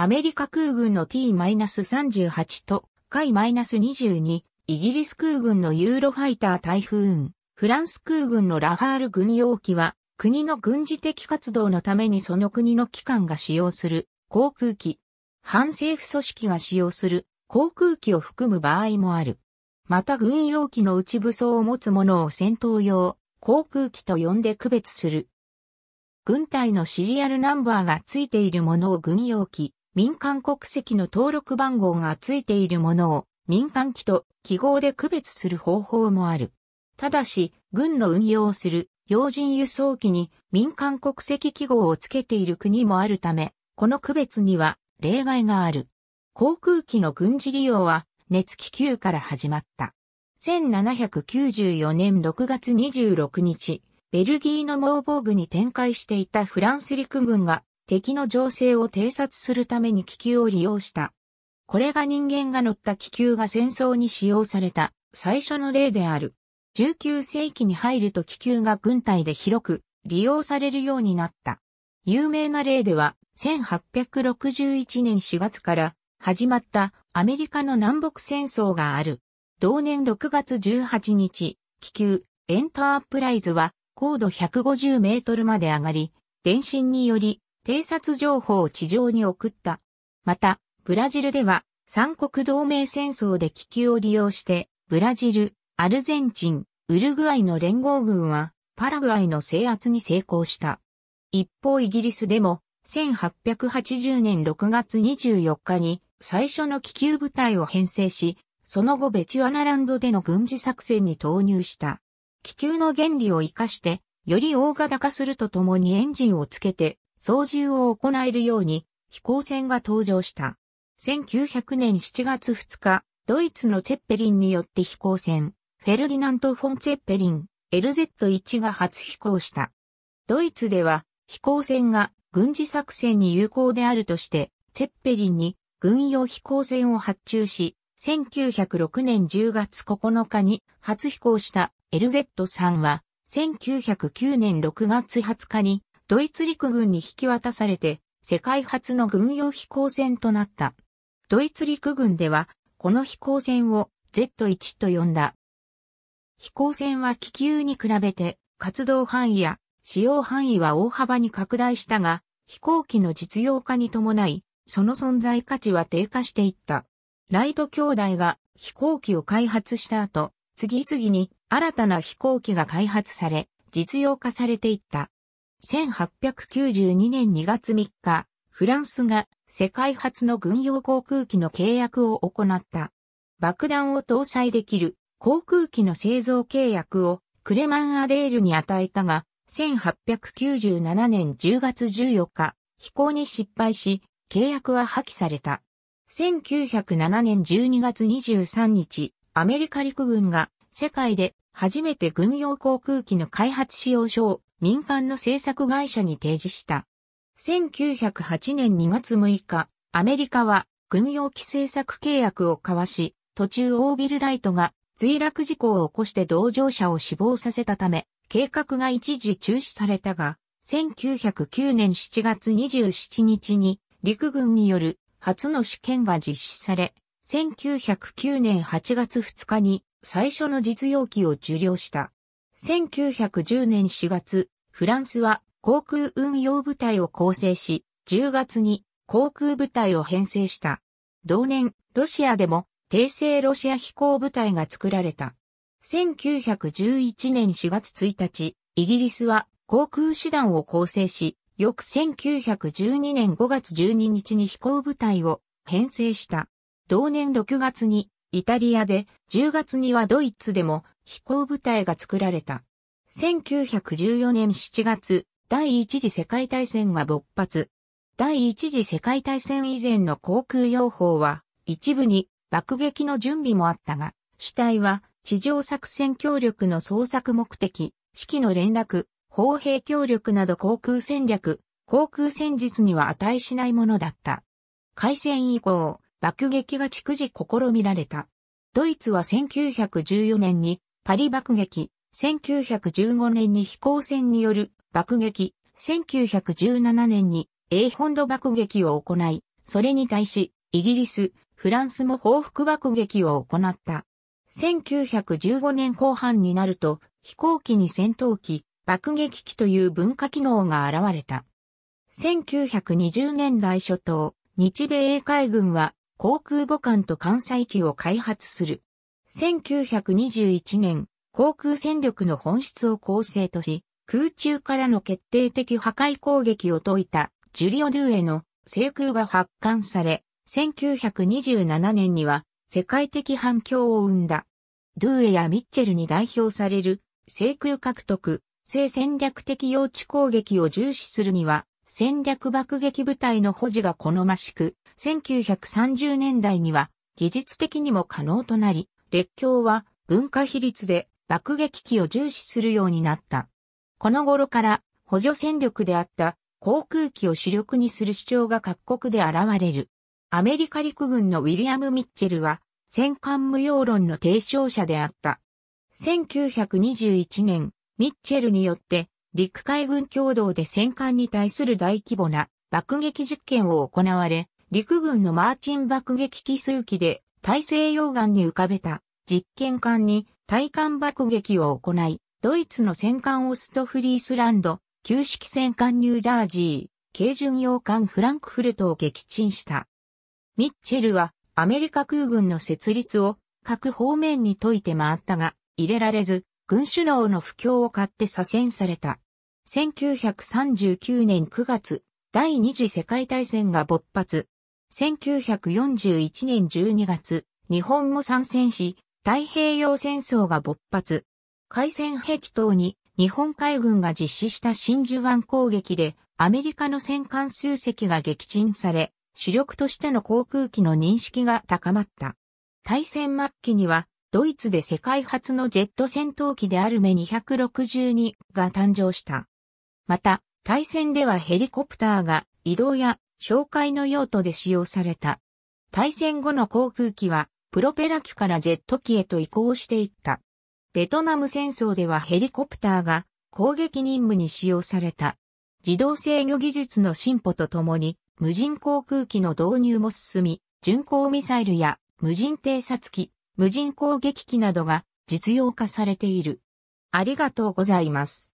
アメリカ空軍の T-38 と、海 -22、イギリス空軍のユーロファイター台風フランス空軍のラファール軍用機は、国の軍事的活動のためにその国の機関が使用する航空機。反政府組織が使用する航空機を含む場合もある。また軍用機の内武装を持つものを戦闘用航空機と呼んで区別する。軍隊のシリアルナンバーがついているものを軍用機。民間国籍の登録番号が付いているものを民間機と記号で区別する方法もある。ただし、軍の運用する要人輸送機に民間国籍記号を付けている国もあるため、この区別には例外がある。航空機の軍事利用は熱気球から始まった。1794年6月26日、ベルギーのモーボーグに展開していたフランス陸軍が敵の情勢を偵察するために気球を利用した。これが人間が乗った気球が戦争に使用された最初の例である。19世紀に入ると気球が軍隊で広く利用されるようになった。有名な例では、1861年4月から始まったアメリカの南北戦争がある。同年6月18日、気球エンタープライズは高度150メートルまで上がり、電信により偵察情報を地上に送った。また、ブラジルでは、三国同盟戦争で気球を利用して、ブラジル、アルゼンチン、ウルグアイの連合軍は、パラグアイの制圧に成功した。一方イギリスでも、1880年6月24日に、最初の気球部隊を編成し、その後ベチュアナランドでの軍事作戦に投入した。気球の原理を活かして、より大型化するとともにエンジンをつけて、操縦を行えるように飛行船が登場した。1900年7月2日、ドイツのツェッペリンによって飛行船、フェルディナント・フォン・ツェッペリン、LZ1 が初飛行した。ドイツでは飛行船が軍事作戦に有効であるとして、ツェッペリンに軍用飛行船を発注し、1906年10月9日に初飛行した LZ3 は、1909年6月20日にドイツ陸軍に引き渡されて、世界初の軍用飛行船となった。ドイツ陸軍では、この飛行船を Z1 と呼んだ。飛行船は気球に比べて活動範囲や使用範囲は大幅に拡大したが、飛行機の実用化に伴い、その存在価値は低下していった。ライト兄弟が飛行機を開発した後、次々に新たな飛行機が開発され、実用化されていった。1892年2月3日、フランスが世界初の軍用航空機の契約を行った。爆弾を搭載できる航空機の製造契約をクレマンアデールに与えたが、1897年10月14日、飛行に失敗し、契約は破棄された。1907年12月23日、アメリカ陸軍が世界で初めて軍用航空機の開発使用書を民間の制作会社に提示した。1908年2月6日、アメリカは軍用機制作契約を交わし、途中オービルライトが墜落事故を起こして同乗者を死亡させたため、計画が一時中止されたが、1909年7月27日に陸軍による初の試験が実施され、1909年8月2日に最初の実用機を受領した。1910年4月、フランスは航空運用部隊を構成し、10月に航空部隊を編成した。同年、ロシアでも、帝政ロシア飛行部隊が作られた。1911年4月1日、イギリスは航空手団を構成し、翌1912年5月12日に飛行部隊を編成した。同年6月にイタリアで、10月にはドイツでも飛行部隊が作られた。1914年7月、第一次世界大戦が勃発。第一次世界大戦以前の航空用法は、一部に爆撃の準備もあったが、主体は地上作戦協力の捜索目的、指揮の連絡、砲兵協力など航空戦略、航空戦術には値しないものだった。開戦以降、爆撃が逐次試みられた。ドイツは1914年にパリ爆撃、1915年に飛行船による爆撃、1917年に英本土爆撃を行い、それに対し、イギリス、フランスも報復爆撃を行った。1915年後半になると、飛行機に戦闘機、爆撃機という文化機能が現れた。1920年代初頭、日米英海軍は航空母艦と艦載機を開発する。1921年、航空戦力の本質を構成とし、空中からの決定的破壊攻撃を解いたジュリオ・ドゥへの制空が発刊され、1927年には世界的反響を生んだ。ドゥエやミッチェルに代表される制空獲得、性戦略的用地攻撃を重視するには、戦略爆撃部隊の保持が好ましく、1930年代には技術的にも可能となり、列強は文化比率で爆撃機を重視するようになった。この頃から補助戦力であった航空機を主力にする主張が各国で現れる。アメリカ陸軍のウィリアム・ミッチェルは戦艦無用論の提唱者であった。1921年、ミッチェルによって陸海軍共同で戦艦に対する大規模な爆撃実験を行われ、陸軍のマーチン爆撃機数機で大西洋岸に浮かべた実験艦に対艦爆撃を行い、ドイツの戦艦オストフリースランド、旧式戦艦ニュージャージー、軽巡洋艦フランクフルトを撃沈した。ミッチェルはアメリカ空軍の設立を各方面に解いて回ったが、入れられず、軍首脳の不況を買って左遷された。1939年9月、第二次世界大戦が勃発。1941年12月、日本も参戦し、太平洋戦争が勃発。海戦壁等に日本海軍が実施した真珠湾攻撃でアメリカの戦艦数隻が撃沈され、主力としての航空機の認識が高まった。大戦末期にはドイツで世界初のジェット戦闘機であるメ262が誕生した。また、対戦ではヘリコプターが移動や紹介の用途で使用された。対戦後の航空機は、プロペラ機からジェット機へと移行していった。ベトナム戦争ではヘリコプターが攻撃任務に使用された。自動制御技術の進歩とともに、無人航空機の導入も進み、巡航ミサイルや無人偵察機、無人攻撃機などが実用化されている。ありがとうございます。